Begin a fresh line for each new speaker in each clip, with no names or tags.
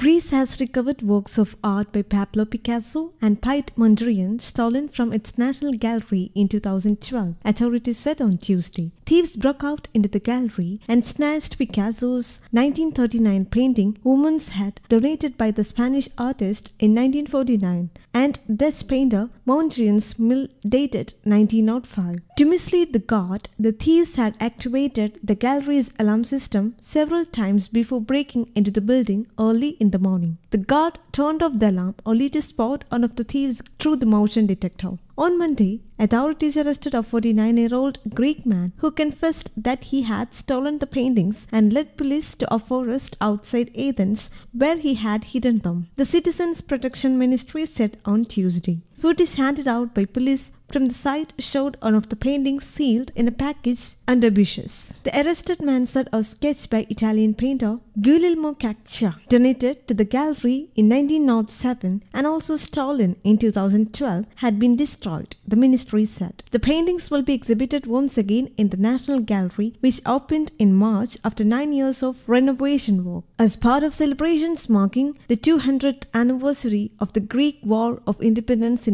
Greece has recovered works of art by Pablo Picasso and Piet Mondrian stolen from its National Gallery in 2012, authorities said on Tuesday thieves broke out into the gallery and snatched Picasso's 1939 painting Woman's Head, donated by the Spanish artist in 1949, and this painter Mondrian's mill dated 1905. To mislead the guard, the thieves had activated the gallery's alarm system several times before breaking into the building early in the morning. The guard turned off the alarm only to spot one of the thieves through the motion detector. On Monday, authorities arrested a 49 year old Greek man who confessed that he had stolen the paintings and led police to a forest outside Athens where he had hidden them, the Citizens Protection Ministry said on Tuesday. Food is handed out by police from the site showed on of the paintings sealed in a package under bushes. The arrested man said a sketch by Italian painter Guglielmo Caccia, donated to the gallery in 1907 and also stolen in 2012, had been destroyed, the ministry said. The paintings will be exhibited once again in the National Gallery, which opened in March after nine years of renovation work, as part of celebrations marking the 200th anniversary of the Greek War of Independence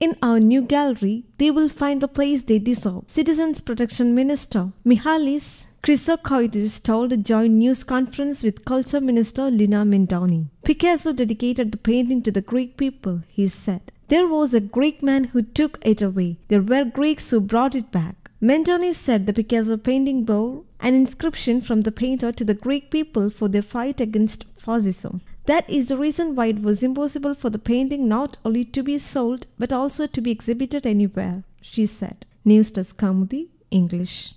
in our new gallery, they will find the place they deserve. Citizens Protection Minister Mihalis Chrysokoidis told a joint news conference with Culture Minister Lina Mendoni. Picasso dedicated the painting to the Greek people, he said. There was a Greek man who took it away. There were Greeks who brought it back. Mendoni said the Picasso painting bore an inscription from the painter to the Greek people for their fight against fascism. That is the reason why it was impossible for the painting not only to be sold but also to be exhibited anywhere, she said. News Desk Kamudi, English.